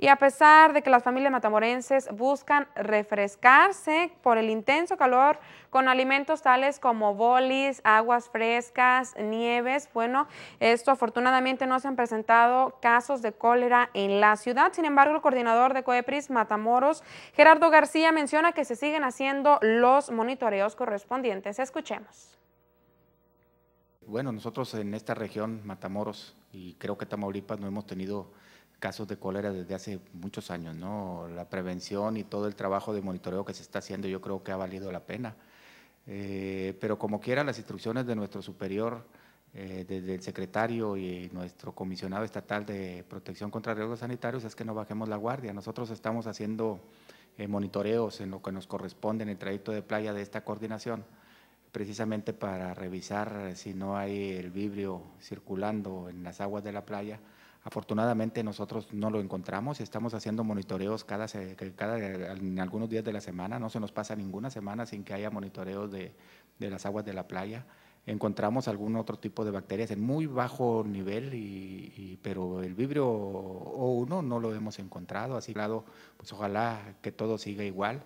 Y a pesar de que las familias matamorenses buscan refrescarse por el intenso calor con alimentos tales como bolis, aguas frescas, nieves, bueno, esto afortunadamente no se han presentado casos de cólera en la ciudad. Sin embargo, el coordinador de COEPRIS Matamoros, Gerardo García, menciona que se siguen haciendo los monitoreos correspondientes. Escuchemos. Bueno, nosotros en esta región, Matamoros, y creo que Tamaulipas, no hemos tenido casos de cólera desde hace muchos años, ¿no? La prevención y todo el trabajo de monitoreo que se está haciendo yo creo que ha valido la pena. Eh, pero como quiera, las instrucciones de nuestro superior, eh, desde el secretario y nuestro comisionado estatal de protección contra riesgos sanitarios, es que no bajemos la guardia. Nosotros estamos haciendo eh, monitoreos en lo que nos corresponde en el trayecto de playa de esta coordinación precisamente para revisar si no hay el vibrio circulando en las aguas de la playa Afortunadamente nosotros no lo encontramos, estamos haciendo monitoreos cada, en algunos días de la semana, no se nos pasa ninguna semana sin que haya monitoreos de, de las aguas de la playa. Encontramos algún otro tipo de bacterias en muy bajo nivel, y, pero el vibrio O1 no lo hemos encontrado, así que pues ojalá que todo siga igual.